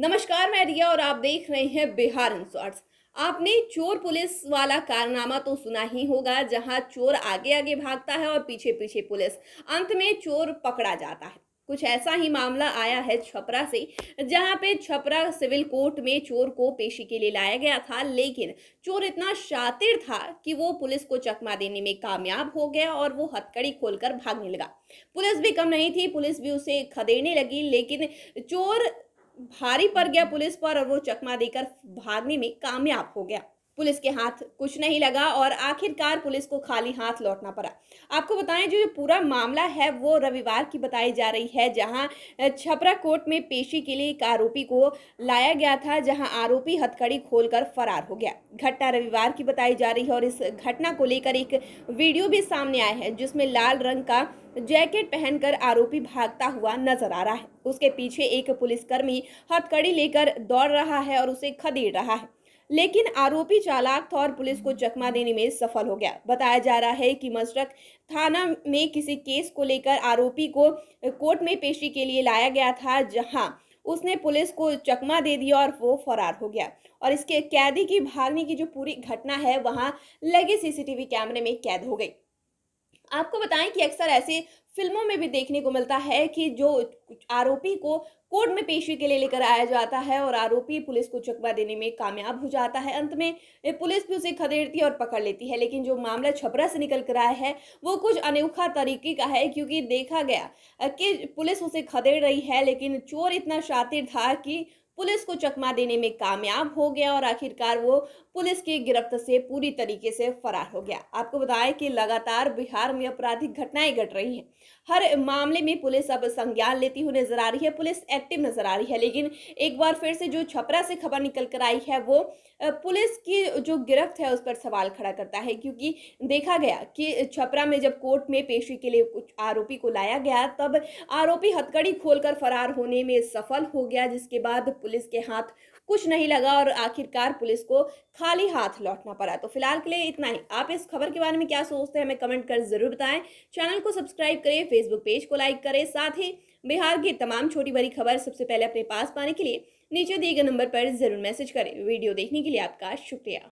नमस्कार मैं रिया और आप देख रहे हैं बिहार इंसॉर्ट्स आपने चोर पुलिस वाला कारनामा तो सुना ही होगा जहां चोर आगे आगे भागता है और पीछे पीछे पुलिस अंत में चोर पकड़ा जाता है कुछ ऐसा ही मामला आया है छपरा से जहां पे छपरा सिविल कोर्ट में चोर को पेशी के लिए लाया गया था लेकिन चोर इतना शातिर था कि वो पुलिस को चकमा देने में कामयाब हो गया और वो हथकड़ी खोलकर भागने लगा पुलिस भी कम नहीं थी पुलिस भी उसे खदेड़ने लगी लेकिन चोर भारी पड़ गया पुलिस पर और वो चकमा देकर भागने में कामयाब हो गया पुलिस के हाथ कुछ नहीं लगा और आखिरकार पुलिस को खाली हाथ लौटना पड़ा आपको बताएं जो पूरा मामला है वो रविवार की बताई जा रही है जहां छपरा कोर्ट में पेशी के लिए एक आरोपी को लाया गया था जहां आरोपी हथकड़ी खोलकर फरार हो गया घटना रविवार की बताई जा रही है और इस घटना को लेकर एक वीडियो भी सामने आया है जिसमें लाल रंग का जैकेट पहनकर आरोपी भागता हुआ नजर आ रहा है उसके पीछे एक पुलिसकर्मी हथकड़ी लेकर दौड़ रहा है और उसे खदेड़ रहा है लेकिन आरोपी चालाक था और पुलिस को चकमा देने में सफल हो गया बताया जा रहा है कि मशरक थाना में किसी केस को लेकर आरोपी को कोर्ट में पेशी के लिए लाया गया था जहां उसने पुलिस को चकमा दे दिया और वो फरार हो गया और इसके कैदी की भागने की जो पूरी घटना है वहां लगे सीसीटीवी कैमरे में कैद हो गई आपको बताएं कि अक्सर ऐसे फिल्मों में भी देखने को मिलता है कि जो आरोपी को कोर्ट में पेशी के लिए लेकर आया जाता है और आरोपी पुलिस को चकवा देने में कामयाब हो जाता है अंत में पुलिस भी उसे खदेड़ती है और पकड़ लेती है लेकिन जो मामला छपरा से निकल कर आया है वो कुछ अनोखा तरीके का है क्योंकि देखा गया कि पुलिस उसे खदेड़ रही है लेकिन चोर इतना शातिर था कि पुलिस को चकमा देने में कामयाब हो गया और आखिरकार वो पुलिस की गिरफ्त से पूरी तरीके से फरार हो गया आपको बताया कि लगातार बिहार में आपराधिक घटनाएं घट रही हैं हर मामले में पुलिस अब संज्ञान लेती हुई नजर आ रही है पुलिस एक्टिव नजर आ रही है लेकिन एक बार फिर से जो छपरा से खबर निकल कर आई है वो पुलिस की जो गिरफ्त है उस पर सवाल खड़ा करता है क्योंकि देखा गया कि छपरा में जब कोर्ट में पेशी के लिए कुछ आरोपी को लाया गया तब आरोपी हथकड़ी खोलकर फरार होने में सफल हो गया जिसके बाद पुलिस के हाथ कुछ नहीं लगा और आखिरकार पुलिस को खाली हाथ लौटना पड़ा तो फिलहाल के लिए इतना ही आप इस खबर के बारे में क्या सोचते हैं हमें कमेंट कर जरूर बताएं चैनल को सब्सक्राइब करें फेसबुक पेज को लाइक करें साथ ही बिहार की तमाम छोटी बड़ी खबर सबसे पहले अपने पास पाने के लिए नीचे दिए गए नंबर पर जरूर मैसेज करें वीडियो देखने के लिए आपका शुक्रिया